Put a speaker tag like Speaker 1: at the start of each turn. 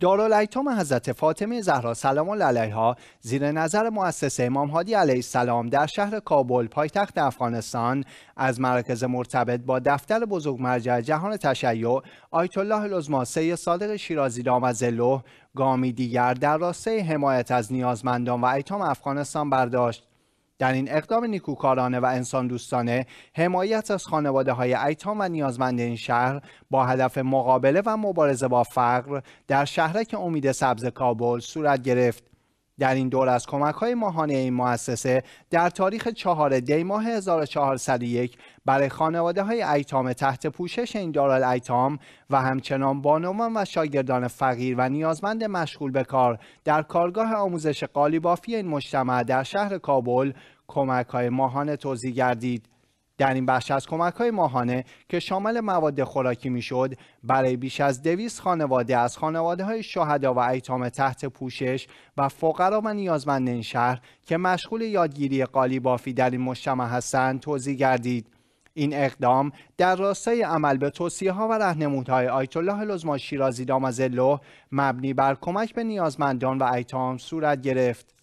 Speaker 1: دارالایتام حضرت فاطمه زهرا سلام الله علیها زیر نظر مؤسسه امام هادی علیه السلام در شهر کابل پایتخت افغانستان از مرکز مرتبط با دفتر بزرگ مرجع جهان تشیع آیت الله العظما سید صادق شیرازی از گامی دیگر در راستای حمایت از نیازمندان و ایتام افغانستان برداشت در این اقدام نیکوکارانه و انسان دوستانه حمایت از خانواده های ایتام و نیازمند این شهر با هدف مقابله و مبارزه با فقر در شهرک امید سبز کابل صورت گرفت در این دور از کمک های ماهانه این مؤسسه در تاریخ چهار دی ماه 1401 برای خانواده های ایتام تحت پوشش این دارال ایتام و همچنان بانوان و شاگردان فقیر و نیازمند مشغول به کار در کارگاه آموزش قالیبافی این مجتمع در شهر کابل کمک های ماهانه توضیح گردید. در این بخش از کمک های ماهانه که شامل مواد خوراکی میشد برای بیش از دویست خانواده از خانواده های شهدا و ایتام تحت پوشش و فقرا و نیازمند این شهر که مشغول یادگیری قالی بافی در این مجتمع هستند توضیح گردید این اقدام در راستای عمل به توصیه ها و های آیت الله لزما شیرازی دامازلو مبنی بر کمک به نیازمندان و ایتام صورت گرفت.